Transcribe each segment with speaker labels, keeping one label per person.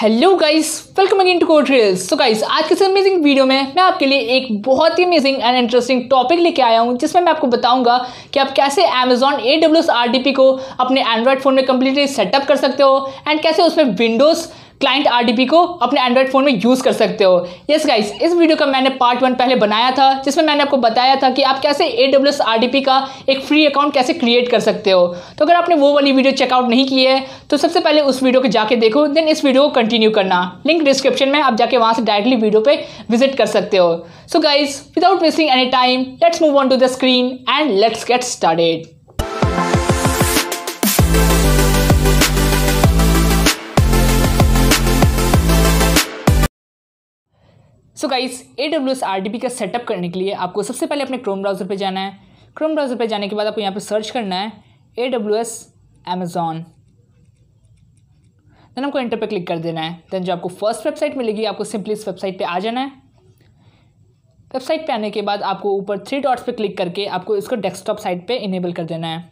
Speaker 1: Hello guys welcome again to code reels so guys आज के इस अमेजिंग वीडियो में मैं आपके लिए एक बहुत ही अमेजिंग एंड इंटरेस्टिंग टॉपिक लेके आया हूँ जिसमें मैं आपको बताऊंगा कि आप कैसे Amazon ए डब्ल्यू को अपने एंड्रॉयड फ़ोन में कम्प्लीटली सेटअप कर सकते हो एंड कैसे उसमें विंडोज़ क्लाइंट आरडीपी को अपने एंड्रॉइड फ़ोन में यूज़ कर सकते हो यस गाइस इस वीडियो का मैंने पार्ट वन पहले बनाया था जिसमें मैंने आपको बताया था कि आप कैसे ए डब्ल्यू का एक फ्री अकाउंट कैसे क्रिएट कर सकते हो तो अगर आपने वो वाली वीडियो चेकआउट नहीं की है तो सबसे पहले उस वीडियो को जाके देखो देन इस वीडियो को कंटिन्यू करना लिंक डिस्क्रिप्शन में आप जाके वहाँ से डायरेक्टली वीडियो पे विजिट कर सकते हो so guys without wasting any time let's move on to the screen and let's get started so guys A W S R D P का सेटअप करने के लिए आपको सबसे पहले अपने क्रोम ब्राउज़र पे जाना है क्रोम ब्राउज़र पे जाने के बाद आपको यहाँ पे सर्च करना है A W S Amazon then आपको इंटर पे क्लिक कर देना है देन जो आपको फर्स्ट वेबसाइट मिलेगी आपको सिंपली इस वेबसाइट पे आ जाना है वेबसाइट पे आने के बाद आपको ऊपर थ्री डॉट्स पे क्लिक करके आपको इसको डेस्कटॉप साइट पे इनेबल कर देना है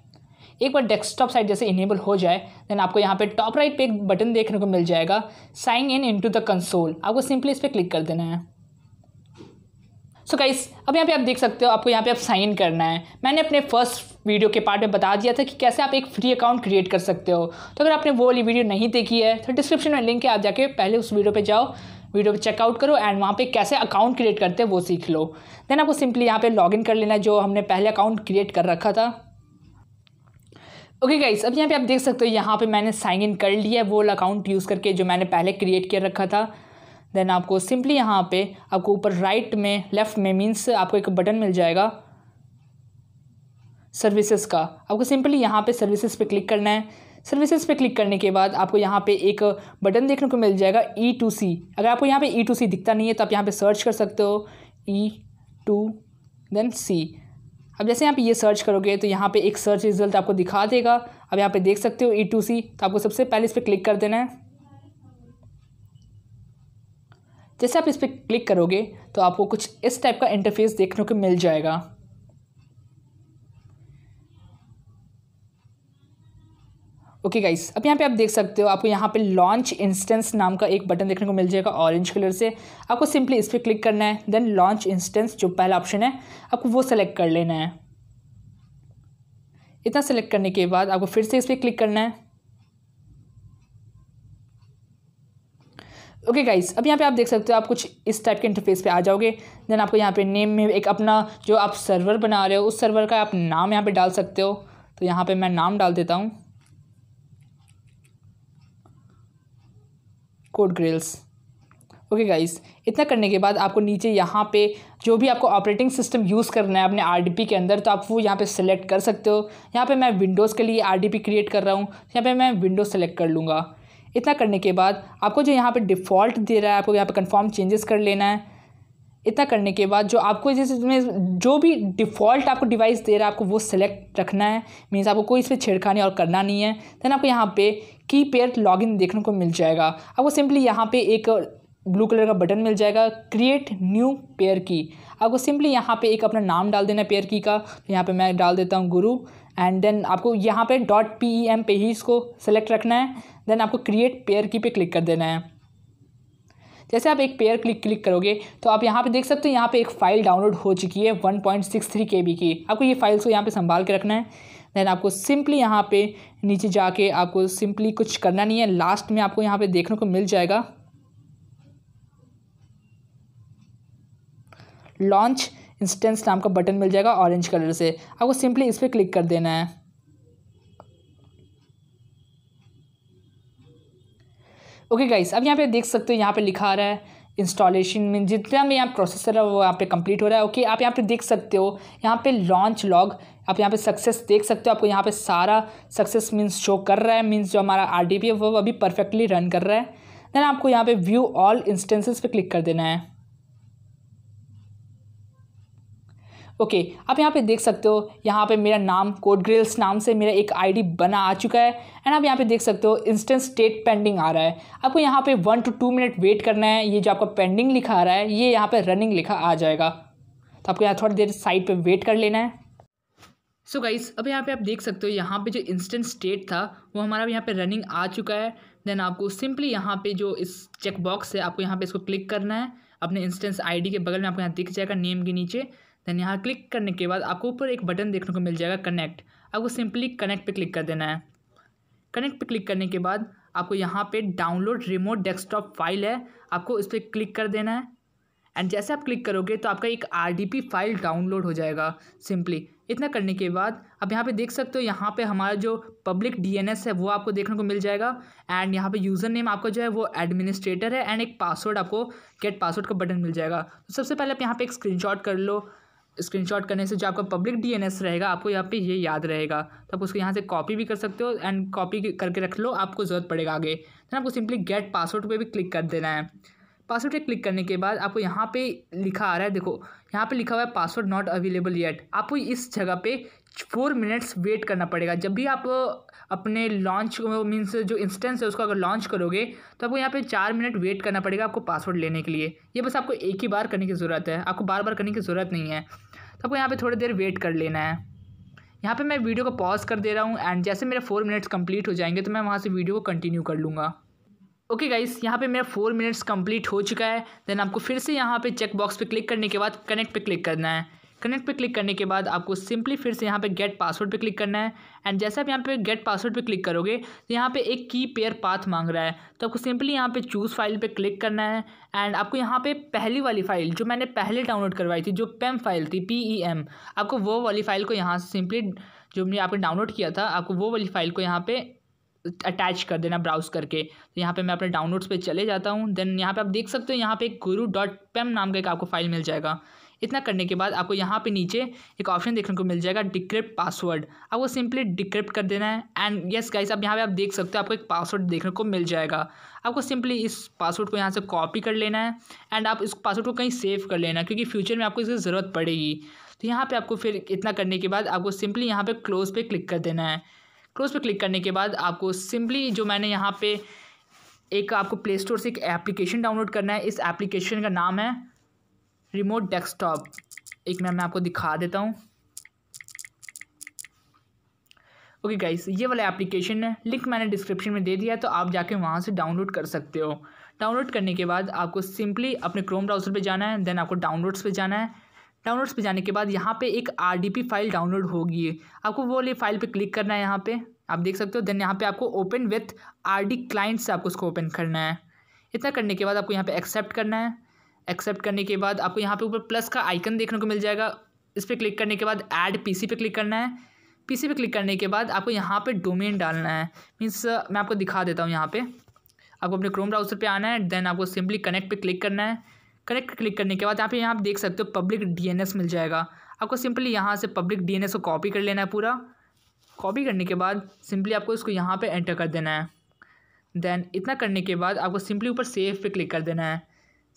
Speaker 1: एक बार डेस्कटॉप साइट जैसे इनेबल हो जाए देन आपको यहाँ पे टॉप राइट पे एक बटन देखने को मिल जाएगा sign in into the console आपको सिंपली इस पर क्लिक कर देना है सो गाइस अब यहाँ पे आप देख सकते हो आपको यहाँ पे आप साइन करना है मैंने अपने फर्स्ट वीडियो के पार्ट में बता दिया था कि कैसे आप एक फ्री अकाउंट क्रिएट कर सकते हो तो अगर आपने वो वाली वीडियो नहीं देखी है तो डिस्क्रिप्शन में लिंक है आप जाके पहले उस वीडियो पर जाओ वीडियो पर चेकआउट करो एंड वहाँ पे कैसे अकाउंट क्रिएट करते हैं वो सीख लो देन आपको सिंपली यहाँ पे लॉगिन कर लेना जो हमने पहले अकाउंट क्रिएट कर रखा था ओके गाइस अब यहाँ पे आप देख सकते हो यहाँ पे मैंने साइन इन कर लिया है वो अकाउंट यूज़ करके जो मैंने पहले क्रिएट कर रखा था देन आपको सिंपली यहाँ पे आपको ऊपर राइट में लेफ़्ट में मीन्स आपको एक बटन मिल जाएगा सर्विसेज का आपको सिंपली यहाँ पे सर्विसेज पे क्लिक करना है सर्विसेज पे क्लिक करने के बाद आपको यहाँ पे एक बटन देखने को मिल जाएगा ई टू सी अगर आपको यहाँ पे ई टू सी दिखता नहीं है तो आप यहाँ पे सर्च कर सकते हो ई टू देन सी अब जैसे यहाँ पे ये सर्च करोगे तो यहाँ पे एक सर्च रिजल्ट आपको दिखा देगा अब यहाँ पे देख सकते हो ई टू सी तो आपको सबसे पहले इस पर क्लिक कर देना है जैसे आप इस पर क्लिक करोगे तो आपको कुछ इस टाइप का इंटरफेस देखने को मिल जाएगा ओके गाइस अब यहाँ पे आप देख सकते हो आपको यहाँ पे लॉन्च इंस्टेंस नाम का एक बटन देखने को मिल जाएगा ऑरेंज कलर से आपको सिंपली इस पर क्लिक करना है देन लॉन्च इंस्टेंस जो पहला ऑप्शन है आपको वो सेलेक्ट कर लेना है इतना सेलेक्ट करने के बाद आपको फिर से इस पर क्लिक करना है ओके गाइस अब यहाँ पे आप देख सकते हो आप कुछ इस टाइप के इंटरफेस पे आ जाओगे देन आपको यहाँ पे नेम में एक अपना जो आप सर्वर बना रहे हो उस सर्वर का आप नाम यहाँ पे डाल सकते हो तो यहाँ पे मैं नाम डाल देता हूँ कोड ग्रिल्स ओके गाइस इतना करने के बाद आपको नीचे यहाँ पे जो भी आपको ऑपरेटिंग सिस्टम यूज़ करना है अपने आर के अंदर तो आप वो यहाँ पे सेलेक्ट कर सकते हो यहाँ पे मैं विंडोज़ के लिए आर क्रिएट कर रहा हूँ यहाँ पे मैं विंडोज़ सेलेक्ट कर लूँगा इतना करने के बाद आपको जो यहाँ पे डिफ़ॉल्ट दे रहा है आपको यहाँ पे कंफर्म चेंजेस कर लेना है इतना करने के बाद जो आपको जिसमें जो भी डिफ़ॉल्ट आपको डिवाइस दे रहा है आपको वो सिलेक्ट रखना है मीन्स आपको कोई इस पर छेड़खानी और करना नहीं है देन आपको यहाँ पे की पेयर लॉगिन देखने को मिल जाएगा आपको सिंपली यहाँ पे एक ब्लू कलर का बटन मिल जाएगा क्रिएट न्यू पेयर की आपको सिंपली यहाँ पे एक अपना नाम डाल देना पेयर की का तो यहाँ पे मैं डाल देता हूँ गुरु एंड देन आपको यहाँ पे डॉट पी ई एम पे ही इसको सेलेक्ट रखना है देन आपको क्रिएट पेयर की पे क्लिक कर देना है जैसे आप एक पेयर क्लिक क्लिक करोगे तो आप यहाँ पे देख सकते हो यहाँ पे एक फ़ाइल डाउनलोड हो चुकी है one point six three K B की आपको ये फाइल्स को यहाँ पे संभाल के रखना है देन आपको सिंपली यहाँ पे नीचे जाके आपको सिंपली कुछ करना नहीं है लास्ट में आपको यहाँ पे देखने को मिल जाएगा लॉन्च इंस्टेंस नाम का बटन मिल जाएगा ऑरेंज कलर से आपको सिंपली इस पर क्लिक कर देना है ओके okay गाइस अब यहाँ पे देख सकते हो यहाँ पे लिखा आ रहा है इंस्टॉलेशन में जितना भी यहाँ प्रोसेसर है वो यहाँ पे कंप्लीट हो रहा है ओके okay, आप यहाँ पे देख सकते हो यहाँ पे लॉन्च लॉग आप यहाँ पे सक्सेस देख सकते हो आपको यहाँ पे सारा सक्सेस मीन्स शो कर रहा है मीन्स जो हमारा आर है वो अभी परफेक्टली रन कर रहा है देन आपको यहाँ पे व्यू ऑल इंस्टेंसेस पे क्लिक कर देना है ओके आप यहाँ पे देख सकते हो यहाँ पे मेरा नाम कोड ग्रिल्स नाम से मेरा एक आईडी बना आ चुका है एंड आप यहाँ पे देख सकते हो इंस्टेंस स्टेट पेंडिंग आ रहा है आपको यहाँ पे one two two minute wait करना है ये जो आपका पेंडिंग लिखा आ रहा है ये यहाँ पर रनिंग लिखा आ जाएगा तो आपको यहाँ थोड़ी देर साइड पर वेट कर लेना है सो so गाइस अब यहाँ पे आप देख सकते हो यहाँ पे जो इंस्टेंट स्टेट था वो हमारा यहाँ पे रनिंग आ चुका है देन आपको सिंपली यहाँ पे जो इस चेक बॉक्स है आपको यहाँ पे इसको क्लिक करना है अपने इंस्टेंस आईडी के बगल में आपको यहाँ दिख जाएगा नेम के नीचे देन यहाँ क्लिक करने के बाद आपको ऊपर एक बटन देखने को मिल जाएगा कनेक्ट आपको सिंपली कनेक्ट पे क्लिक कर देना है कनेक्ट पे क्लिक करने के बाद आपको यहाँ पे डाउनलोड रिमोट डेस्कटॉप फाइल है आपको इस पर क्लिक कर देना है एंड जैसे आप क्लिक करोगे तो आपका एक आर फाइल डाउनलोड हो जाएगा सिंपली इतना करने के बाद आप यहाँ पे देख सकते हो यहाँ पे हमारा जो पब्लिक डीएनएस है वो आपको देखने को मिल जाएगा एंड यहाँ पे यूज़र नेम आपका जो है वो एडमिनिस्ट्रेटर है एंड एक पासवर्ड आपको गेट पासवर्ड का बटन मिल जाएगा तो सबसे पहले आप यहाँ पे एक स्क्रीनशॉट कर लो स्क्रीनशॉट करने से जो आपका पब्लिक डीएनएस रहेगा आपको यहाँ पे ये याद रहेगा तो आप उसको यहाँ से कॉपी भी कर सकते हो एंड कॉपी करके रख लो आपको ज़रूरत पड़ेगा आगे तो आपको सिंपली गेट पासवर्ड पे भी क्लिक कर देना है पासवर्ड पे क्लिक करने के बाद आपको यहाँ पे लिखा आ रहा है देखो यहाँ पे लिखा हुआ है पासवर्ड नॉट अवेलेबल येट आपको इस जगह पे फोर मिनट्स वेट करना पड़ेगा जब भी आप अपने लॉन्च मीन्स जो इंस्टेंस है उसको अगर लॉन्च करोगे तो आपको यहाँ पे चार मिनट वेट करना पड़ेगा आपको पासवर्ड लेने के लिए ये बस आपको एक ही बार करने की ज़रूरत है आपको बार बार करने की ज़रूरत नहीं है तो आपको यहाँ पर थोड़ी देर वेट कर लेना है यहाँ पर मैं वीडियो को पॉज कर दे रहा हूँ एंड जैसे मेरे फोर मिनट्स कंप्लीट हो जाएंगे तो मैं वहाँ से वीडियो को कंटिन्यू कर लूँगा ओके गाइस यहाँ पे मेरा फोर मिनट्स कंप्लीट हो चुका है देन आपको फिर से यहाँ पे चेक बॉक्स पे क्लिक करने के बाद कनेक्ट पे क्लिक करना है कनेक्ट पे क्लिक करने के बाद आपको सिंपली फिर से यहाँ पे गेट पासवर्ड पे क्लिक करना है एंड जैसे आप यहाँ पे गेट पासवर्ड पे क्लिक करोगे तो यहाँ पे एक की पेयर पाथ मांग रहा है तो आपको सिंपली यहाँ पे चूज़ फाइल पे क्लिक करना है एंड आपको यहाँ पे पहली वाली फ़ाइल जो मैंने पहले डाउनलोड करवाई थी जो पेम फाइल थी पी ई एम आपको वो वाली फ़ाइल को यहाँ से सिंपली जो मैंने आपने डाउनलोड किया था आपको वो वाली फ़ाइल को यहाँ पर अटैच कर देना ब्राउज़ करके तो यहाँ पे मैं अपने डाउनलोड्स पे चले जाता हूँ देन यहाँ पे आप देख सकते हो यहाँ पे एक गुरु डॉट पेम नाम का एक आपको फाइल मिल जाएगा इतना करने के बाद आपको यहाँ पे नीचे एक ऑप्शन देखने को मिल जाएगा डिक्रिप्ट पासवर्ड आपको सिंपली डिक्रिप्ट कर देना है एंड येस गाइस अब यहाँ पे आप देख सकते हो आपको एक पासवर्ड देखने को मिल जाएगा आपको सिंपली इस पासवर्ड को यहाँ से कॉपी कर लेना है एंड आप इस पासवर्ड को कहीं सेव कर लेना क्योंकि फ्यूचर में आपको इसकी ज़रूरत पड़ेगी तो यहाँ पर आपको फिर इतना करने के बाद आपको सिंपली यहाँ पर क्लोज़ पर क्लिक कर देना है क्लोज़ पर क्लिक करने के बाद आपको सिंपली जो मैंने यहाँ पर एक आपको प्ले स्टोर से एक एप्लीकेशन डाउनलोड करना है इस एप्लीकेशन का नाम है रिमोट डेस्कटॉप एक मिनट मैं आपको दिखा देता हूँ ओके गाइस ये वाला एप्लीकेशन है लिंक मैंने डिस्क्रिप्शन में दे दिया है तो आप जाके वहाँ से डाउनलोड कर सकते हो डाउनलोड करने के बाद आपको सिंपली अपने क्रोम ब्राउज़र पे जाना है देन आपको डाउनलोड्स पे जाना है डाउनलोड्स पे जाने के बाद यहाँ पे एक आर फाइल डाउनलोड होगी आपको वो वाली फाइल पर क्लिक करना है यहाँ पर आप देख सकते हो देन यहाँ पे आपको open with R D client से आपको उसको ओपन करना है इतना करने के बाद आपको यहाँ पर एक्सेप्ट करना है एक्सेप्ट करने के बाद आपको यहाँ पे ऊपर प्लस का आइकन देखने को मिल जाएगा इस पर क्लिक करने के बाद ऐड पीसी पे क्लिक करना है पीसी पे क्लिक करने के बाद आपको यहाँ पे डोमेन डालना है मीन्स uh, मैं आपको दिखा देता हूँ यहाँ पे आपको अपने क्रोम ब्राउज़र पे आना है देन आपको सिंपली कनेक्ट पे क्लिक करना है कनेक्ट क्लिक करने के बाद यहाँ पे यहाँ देख सकते हो पब्लिक एस मिल जाएगा आपको सिंपली यहाँ से पब्लिक एस को कॉपी कर लेना है पूरा कॉपी करने के बाद सिंपली आपको इसको यहाँ पर एंटर कर देना है देन इतना करने के बाद आपको सिंपली ऊपर सेव पे क्लिक कर देना है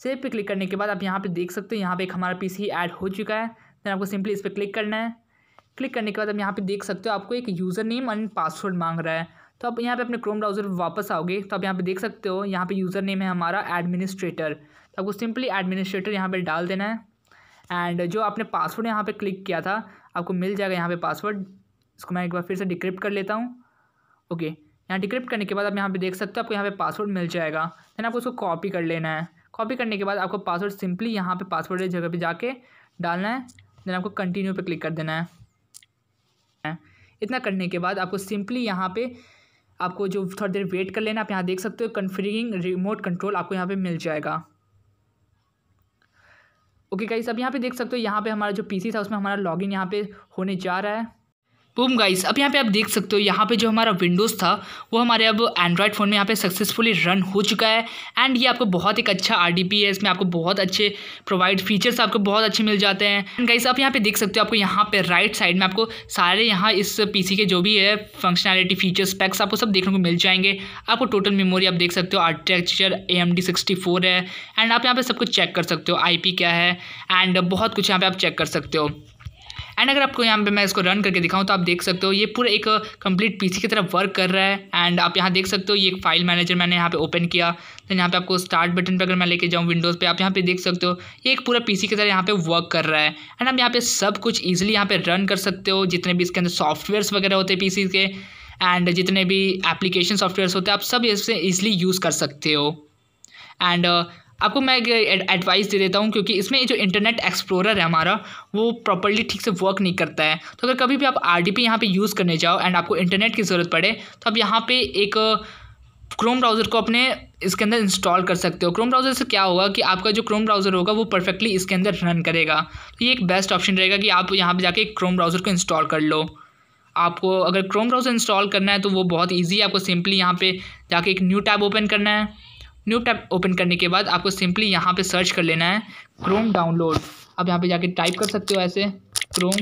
Speaker 1: सेव पे क्लिक करने के बाद आप यहाँ पे देख सकते हो यहाँ पे एक हमारा पीसी ऐड हो चुका है देन आपको सिंपली इस पर क्लिक करना है क्लिक करने के बाद आप यहाँ पे देख सकते हो आपको एक यूज़र नेम एंड पासवर्ड मांग रहा है तो आप यहाँ पे अपने क्रोम ब्राउज़र वापस आओगे तो आप यहाँ पे देख सकते हो यहाँ पे यूज़र नेम है हमारा एडमिनिस्ट्रेटर तो आपको सिंपली एडमिनिस्ट्रेटर यहाँ पे डाल देना है एंड जो आपने पासवर्ड यहाँ पे क्लिक किया था आपको मिल जाएगा यहाँ पे पासवर्ड इसको मैं एक बार फिर से डिक्रिप्ट कर लेता हूँ ओके यहाँ डिक्रिप्ट करने के बाद आप यहाँ पर देख सकते हो आपको यहाँ पर पासवर्ड मिल जाएगा देन आपको उसको कॉपी कर लेना है कॉपी करने के बाद आपको पासवर्ड सिंपली यहाँ पे पासवर्ड जगह पे जाके डालना है देन आपको कंटिन्यू पे क्लिक कर देना है इतना करने के बाद आपको सिंपली यहाँ पे आपको जो थोड़ी देर वेट कर लेना आप यहाँ देख सकते हो कन्फ्रिगिंग रिमोट कंट्रोल आपको यहाँ पर मिल जाएगा ओके कहीं सब यहाँ पे देख सकते हो यहाँ पे हमारा जो पीसी था उसमें हमारा लॉगिन यहाँ पे होने जा रहा है तो हम गाइस अब यहाँ पे आप देख सकते हो यहाँ पे जो हमारा विंडोज़ था वो हमारे अब एंड्रॉयड फ़ोन में यहाँ पे सक्सेसफुली रन हो चुका है एंड ये आपको बहुत एक अच्छा आर है इसमें आपको बहुत अच्छे प्रोवाइड फीचर्स आपको बहुत अच्छे मिल जाते हैं एंड गाइस आप यहाँ पे देख सकते हो आपको यहाँ पे राइट साइड में आपको सारे यहाँ इस पी के जो भी है फंक्शनैलिटी फीचर्स पैक्स आपको सब देखने को मिल जाएंगे आपको टोटल मेमोरी आप देख सकते हो architecture A M D sixty four है एंड आप यहाँ पर सब कुछ चेक कर सकते हो आई पी क्या है एंड बहुत कुछ यहाँ पर आप चेक कर सकते हो एंड अगर आपको यहाँ पे मैं इसको रन करके दिखाऊँ तो आप देख सकते हो ये पूरा एक कंप्लीट uh, पीसी की तरफ वर्क कर रहा है एंड आप यहाँ देख सकते हो ये एक फाइल मैनेजर मैंने यहाँ पे ओपन किया देन यहाँ पे आपको स्टार्ट बटन पर अगर मैं लेके जाऊँ विंडोज़ पे आप यहाँ पे देख सकते हो ये एक पूरा पी की तरह यहाँ पे वर्क कर रहा है एंड आप यहाँ पे सब कुछ ईजिली यहाँ पे रन कर सकते हो जितने भी इसके अंदर सॉफ्टवेयर्स वगैरह होते हैं पी के एंड जितने भी एप्लीकेशन सॉफ्टवेयर्स होते हैं आप सब इससे ईजिली यूज़ कर सकते हो एंड आपको मैं एडवाइस दे देता हूँ क्योंकि इसमें जो इंटरनेट एक्सप्लोरर है हमारा वो प्रॉपरली ठीक से वर्क नहीं करता है तो अगर कभी भी आप आर डी पी यहाँ पर यूज़ करने जाओ एंड आपको इंटरनेट की ज़रूरत पड़े तो आप यहाँ पर एक क्रोम ब्राउज़र को अपने इसके अंदर इंस्टॉल कर सकते हो क्रोम ब्राउज़र से क्या होगा कि आपका जो क्रोम ब्राउज़र होगा वो परफेक्टली इसके अंदर रन करेगा तो ये एक बेस्ट ऑप्शन रहेगा कि आप यहाँ पर जाके क्रोम ब्राउज़र को इंस्टॉल कर लो आपको अगर क्रोम ब्राउज़र इंस्टॉल करना है तो वो बहुत ईजी है आपको सिंपली यहाँ पर जाके एक न्यू टैब ओपन करना है न्यू टैब ओपन करने के बाद आपको सिंपली यहाँ पे सर्च कर लेना है क्रोम डाउनलोड आप यहाँ पे जाके टाइप कर सकते हो ऐसे क्रोम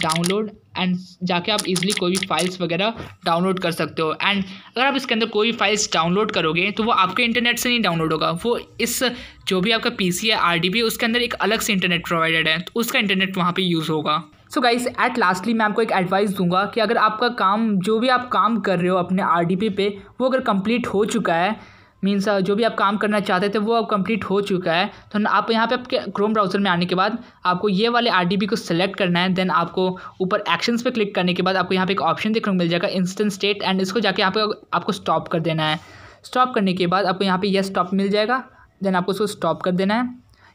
Speaker 1: डाउनलोड एंड जाके आप इजीली कोई भी फाइल्स वगैरह डाउनलोड कर सकते हो एंड अगर आप इसके अंदर कोई भी फाइल्स डाउनलोड करोगे तो वो आपके इंटरनेट से नहीं डाउनलोड होगा वो इस जो भी आपका सी है डी है उसके अंदर एक अलग से इंटरनेट प्रोवाइडेड है तो उसका इंटरनेट वहाँ पर यूज़ होगा सो गाइस एट लास्टली मैं आपको एक एडवाइस दूंगा कि अगर आपका काम जो भी आप काम कर रहे हो अपने आरडीपी पे वो अगर कंप्लीट हो चुका है मीन्स uh, जो भी आप काम करना चाहते थे वो अब कंप्लीट हो चुका है तो आप यहाँ पे आपके क्रोम ब्राउज़र में आने के बाद आपको ये वाले आर को सेलेक्ट करना है देन आपको ऊपर एक्शंस पे क्लिक करने के बाद आपको यहाँ पे एक ऑप्शन देखने को मिल जाएगा इंस्टेंट स्टेट एंड इसको जाके यहाँ पे आपको स्टॉप कर देना है स्टॉप करने के बाद आपको यहाँ पे यह स्टॉप मिल जाएगा देन आपको उसको स्टॉप कर देना है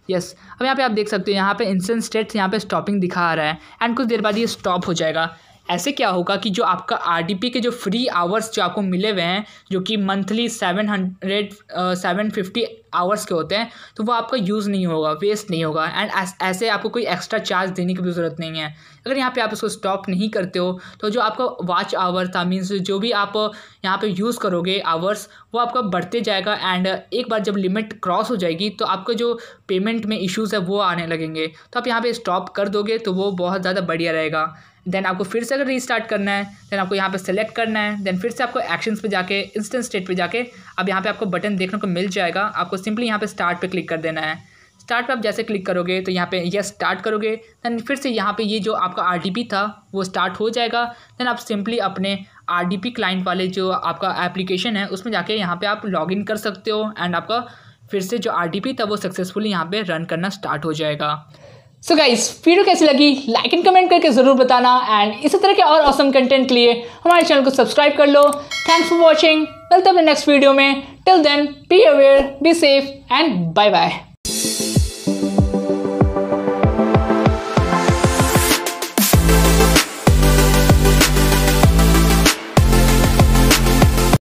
Speaker 1: यस yes. अब यहाँ पे आप देख सकते हो यहाँ पे इंस्टेंट स्टेट्स यहाँ पे स्टॉपिंग दिखा आ रहा है एंड कुछ देर बाद ये स्टॉप हो जाएगा ऐसे क्या होगा कि जो आपका आर के जो फ्री आवर्स जो आपको मिले हुए हैं जो कि monthly seven hundred seven fifty hours के होते हैं तो वो आपका यूज़ नहीं होगा वेस्ट नहीं होगा एंड ऐसे आपको कोई एक्स्ट्रा चार्ज देने की भी ज़रूरत नहीं है अगर यहाँ पे आप इसको स्टॉप नहीं करते हो तो जो आपका वॉच आवर था मीन्स जो भी आप यहाँ पे यूज़ करोगे आवर्स वो आपका बढ़ते जाएगा एंड एक बार जब लिमिट क्रॉस हो जाएगी तो आपका जो पेमेंट में इश्यूज़ है वो आने लगेंगे तो आप यहाँ पर स्टॉप कर दोगे तो वो बहुत ज़्यादा बढ़िया रहेगा देन आपको फिर से अगर रीस्टार्ट करना है देन आपको यहाँ पे सेलेक्ट करना है देन फिर से आपको एक्शंस पे जाके इंस्टेंट स्टेट पे जाके अब यहाँ पे आपको बटन देखने को मिल जाएगा आपको सिंपली यहाँ पे स्टार्ट पे क्लिक कर देना है स्टार्ट पे आप जैसे क्लिक करोगे तो यहाँ पे ये स्टार्ट करोगे दैन फिर से यहाँ पे ये जो आपका आर था वो स्टार्ट हो जाएगा दैन आप सिंपली अपने आर क्लाइंट वाले जो आपका एप्लीकेशन है उसमें जाके यहाँ पर आप इन कर सकते हो एंड आपका फिर से जो आर था वो सक्सेसफुली यहाँ पर रन करना स्टार्ट हो जाएगा सो गाइस वीडियो कैसी लगी लाइक एंड कमेंट करके ज़रूर बताना एंड इसी तरह के और असम कंटेंट के लिए हमारे चैनल को सब्सक्राइब कर लो थैंक्स फॉर वॉचिंग मिलते हैं नेक्स्ट वीडियो में till then be aware be safe and bye bye